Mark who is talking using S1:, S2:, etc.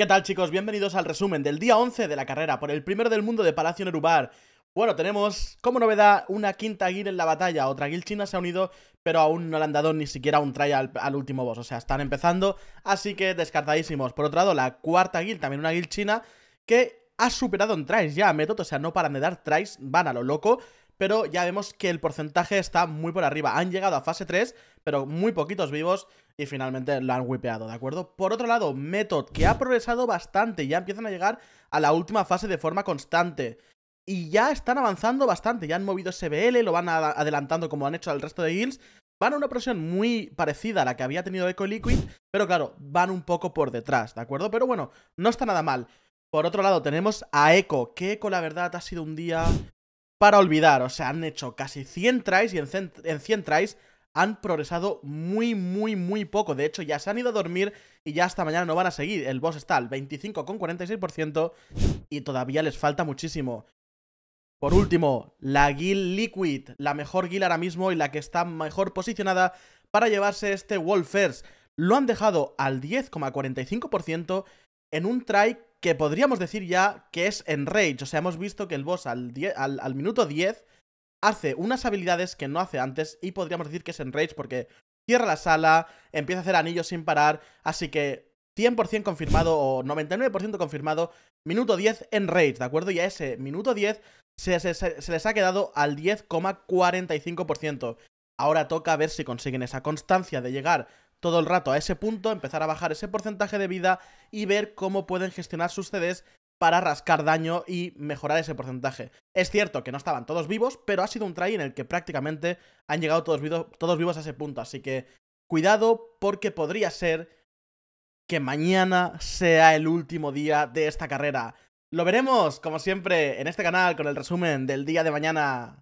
S1: ¿Qué tal chicos? Bienvenidos al resumen del día 11 de la carrera por el primero del mundo de Palacio Nerubar. Bueno, tenemos como novedad una quinta guild en la batalla, otra guild china se ha unido, pero aún no le han dado ni siquiera un try al, último boss, o sea, están empezando, así que descartadísimos. Por otro lado, la cuarta guild, también una guild china, que ha superado en tries ya a Método, o sea, no paran de dar tries, van a lo loco pero ya vemos que el porcentaje está muy por arriba. Han llegado a fase 3, pero muy poquitos vivos y finalmente lo han wipeado, ¿de acuerdo? Por otro lado, Method, que ha progresado bastante, ya empiezan a llegar a la última fase de forma constante. Y ya están avanzando bastante, ya han movido SBL, lo van adelantando como han hecho al resto de guilds, van a una presión muy parecida a la que había tenido Eco Liquid, pero claro, van un poco por detrás, ¿de acuerdo? Pero bueno, no está nada mal. Por otro lado, tenemos a Echo, que Echo, la verdad ha sido un día para olvidar. O sea, han hecho casi 100 tries y en, 100 tries han progresado muy, muy, muy poco. De hecho, ya se han ido a dormir y ya hasta mañana no van a seguir. El boss está al 25,46% y todavía les falta muchísimo. Por último, la Guild Liquid, la mejor guild ahora mismo y la que está mejor posicionada para llevarse este Wolfers, Lo han dejado al 10,45% en un try que podríamos decir ya que es en rage, O sea, hemos visto que el boss al, minuto 10 hace unas habilidades que no hace antes y podríamos decir que es en rage porque cierra la sala, empieza a hacer anillos sin parar, así que 100% confirmado o 99% confirmado, minuto 10 en rage, ¿de acuerdo? Y a ese minuto 10 se, se les ha quedado al 10,45%. Ahora toca ver si consiguen esa constancia de llegar todo el rato a ese punto, empezar a bajar ese porcentaje de vida y ver cómo pueden gestionar sus CDs para rascar daño y mejorar ese porcentaje. Es cierto que no estaban todos vivos, pero ha sido un try en el que prácticamente han llegado todos, vivos, todos vivos a ese punto, así que cuidado porque podría ser que mañana sea el último día de esta carrera. Lo veremos, como siempre, en este canal con el resumen del día de mañana.